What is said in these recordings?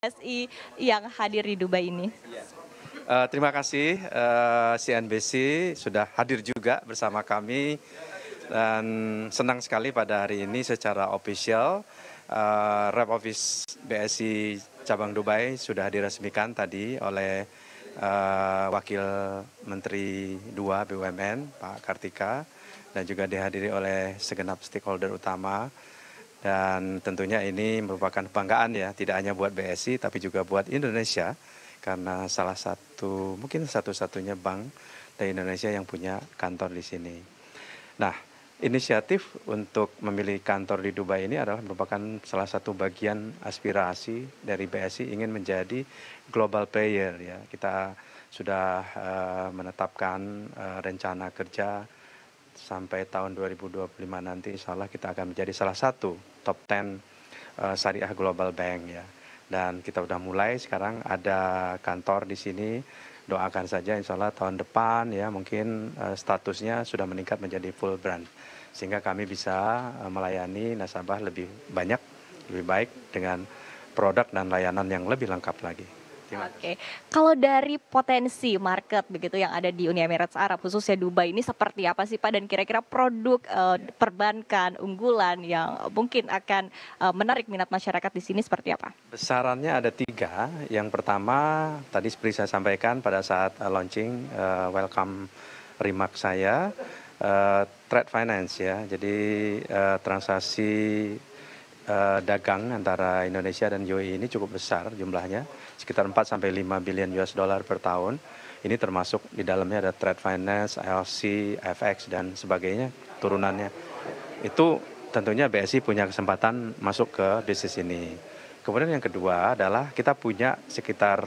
SI yang hadir di Dubai ini. Uh, terima kasih uh, eh, CNBC sudah hadir juga bersama kami dan senang sekali pada hari ini secara official uh, rep office BSI cabang Dubai sudah diresmikan tadi oleh uh, Wakil Menteri 2 BUMN Pak Kartika dan juga dihadiri oleh segenap stakeholder utama dan tentunya ini merupakan kebanggaan ya, tidak hanya buat BSI tapi juga buat Indonesia karena salah satu mungkin satu-satunya bank dari Indonesia yang punya kantor di sini. Nah, inisiatif untuk memilih kantor di Dubai ini adalah merupakan salah satu bagian aspirasi dari BSI ingin menjadi global player ya. Kita sudah uh, menetapkan uh, rencana kerja sampai tahun 2025 nanti insya Allah kita akan menjadi salah satu top 10 uh, eh, syariah global bank ya. Dan kita sudah mulai sekarang ada kantor di sini. Doakan saja insya Allah tahun depan ya mungkin uh, statusnya sudah meningkat menjadi full brand. Sehingga kami bisa uh, melayani nasabah lebih banyak, lebih baik dengan produk dan layanan yang lebih lengkap lagi. Oke, okay. kalau dari potensi market begitu yang ada di Uni Emirat Arab khususnya Dubai ini seperti apa sih Pak dan kira-kira produk uh, perbankan unggulan yang mungkin akan uh, menarik minat masyarakat di sini seperti apa? Besarannya ada tiga. Yang pertama tadi seperti saya sampaikan pada saat uh, launching uh, welcome remark saya uh, trade finance ya, jadi uh, transaksi uh, dagang antara Indonesia dan UAE ini cukup besar jumlahnya, sekitar 4 sampai 5 billion US dollar per tahun. Ini termasuk di dalamnya ada trade finance, ILC, FX dan sebagainya turunannya. Itu tentunya BSI punya kesempatan masuk ke bisnis ini. Kemudian yang kedua adalah kita punya sekitar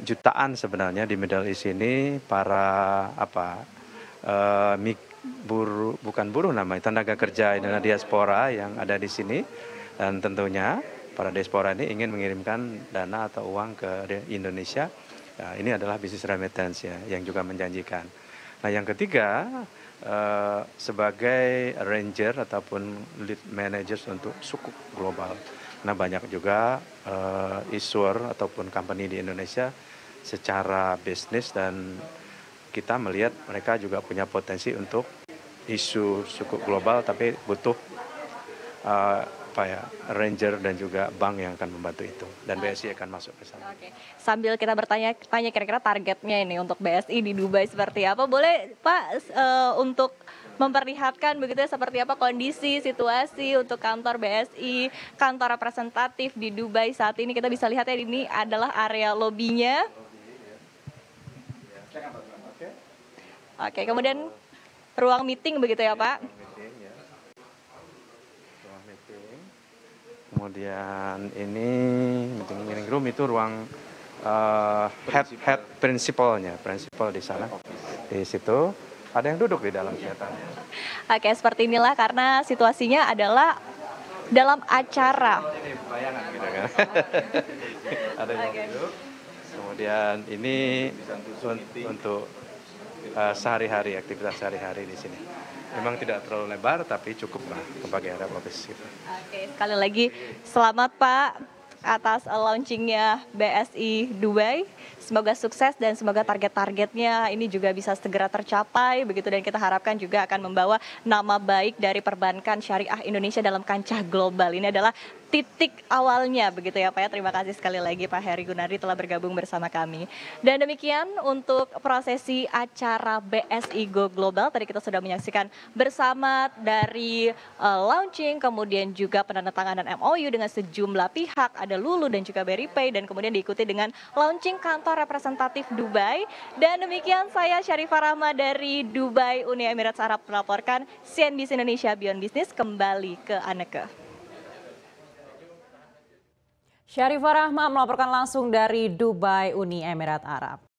jutaan sebenarnya di Middle East ini para apa uh, eh, mik, buruh bukan buruh namanya tenaga kerja Indonesia diaspora yang ada di sini dan tentunya para diaspora ini ingin mengirimkan dana atau uang ke Indonesia. Nah, ini adalah bisnis remittance ya, yang juga menjanjikan. Nah yang ketiga, eh, sebagai ranger ataupun lead managers untuk suku global. Nah banyak juga eh, issuer ataupun company di Indonesia secara bisnis dan kita melihat mereka juga punya potensi untuk isu suku global tapi butuh uh, apa ya ranger dan juga bank yang akan membantu itu dan BSI akan masuk ke sana. Oke. Sambil kita bertanya tanya kira-kira targetnya ini untuk BSI di Dubai seperti apa? Boleh Pak uh, untuk memperlihatkan begitu ya seperti apa kondisi situasi untuk kantor BSI, kantor representatif di Dubai saat ini kita bisa lihat ya ini adalah area lobinya. Oke, kemudian ruang meeting begitu ya, Pak meeting. Kemudian ini meeting meeting room itu ruang uh, head head principalnya, principal di sana. Di situ ada yang duduk di dalam kelihatannya. Oke, seperti inilah karena situasinya adalah dalam acara. Ini bayangan gitu kan. ada yang duduk. Kemudian ini untuk uh, sehari-hari aktivitas sehari-hari di sini. Memang tidak terlalu lebar tapi cukup lah sebagai head office gitu. Oke, sekali lagi selamat Pak atas launchingnya BSI Dubai. Semoga sukses dan semoga target-targetnya ini juga bisa segera tercapai begitu dan kita harapkan juga akan membawa nama baik dari perbankan syariah Indonesia dalam kancah global. Ini adalah titik awalnya begitu ya Pak ya. Terima kasih sekali lagi Pak Heri Gunardi telah bergabung bersama kami. Dan demikian untuk prosesi acara BSI Go Global. Tadi kita sudah menyaksikan bersama dari uh, launching kemudian juga penandatanganan MOU dengan sejumlah pihak ada ada Lulu dan juga Berry Pay dan kemudian diikuti dengan launching kantor representatif Dubai. Dan demikian saya Syarifah Rahma dari Dubai Uni Emirat Arab melaporkan CNBC Indonesia Beyond Business kembali ke Aneka. Syarifah Rahma melaporkan langsung dari Dubai Uni Emirat Arab.